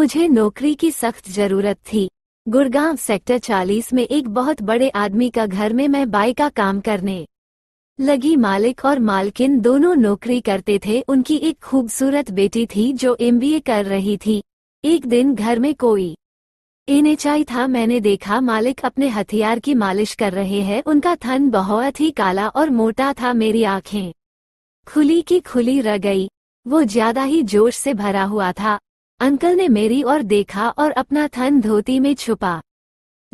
मुझे नौकरी की सख्त जरूरत थी गुड़गांव सेक्टर 40 में एक बहुत बड़े आदमी का घर में मैं बाई का काम करने लगी मालिक और मालकिन दोनों नौकरी करते थे उनकी एक खूबसूरत बेटी थी जो एम कर रही थी एक दिन घर में कोई चाय था मैंने देखा मालिक अपने हथियार की मालिश कर रहे हैं उनका थन बहुत ही काला और मोटा था मेरी आंखें खुली की खुली रह गई वो ज्यादा ही जोश से भरा हुआ था अंकल ने मेरी ओर देखा और अपना थन धोती में छुपा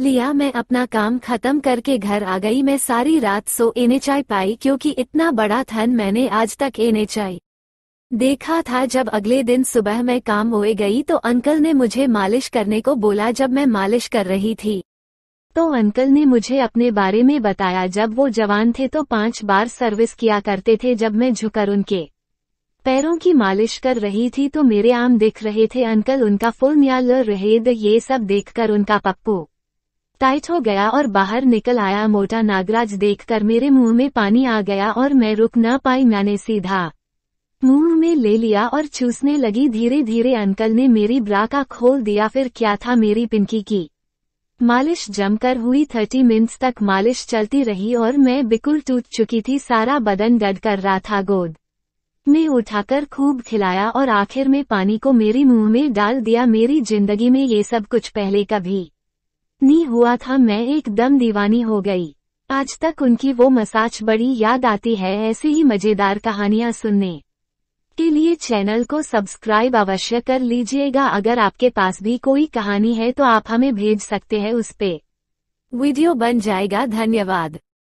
लिया मैं अपना काम खत्म करके घर आ गई मैं सारी रात सो एने चाय पाई क्योंकि इतना बड़ा थन मैंने आज तक एने चाय देखा था जब अगले दिन सुबह मैं काम होए गई तो अंकल ने मुझे मालिश करने को बोला जब मैं मालिश कर रही थी तो अंकल ने मुझे अपने बारे में बताया जब वो जवान थे तो पांच बार सर्विस किया करते थे जब मैं झुकर उनके पैरों की मालिश कर रही थी तो मेरे आम दिख रहे थे अंकल उनका फुल न्याल रहे द ये सब देखकर उनका पप्पू टाइट हो गया और बाहर निकल आया मोटा नागराज देखकर मेरे मुंह में पानी आ गया और मैं रुक न पाई मैंने सीधा मुंह में ले लिया और चूसने लगी धीरे धीरे अंकल ने मेरी ब्रा का खोल दिया फिर क्या था मेरी पिनकी की मालिश जमकर हुई थर्टी मिनट्स तक मालिश चलती रही और मैं बिल्कुल टूट चुकी थी सारा बदन डर कर रहा था गोद में उठाकर खूब खिलाया और आखिर में पानी को मेरे मुंह में डाल दिया मेरी जिंदगी में ये सब कुछ पहले कभी नहीं हुआ था मैं एकदम दीवानी हो गई आज तक उनकी वो मसाज बड़ी याद आती है ऐसी ही मज़ेदार कहानियाँ सुनने के लिए चैनल को सब्सक्राइब अवश्य कर लीजिएगा अगर आपके पास भी कोई कहानी है तो आप हमें भेज सकते हैं उस पे वीडियो बन जाएगा धन्यवाद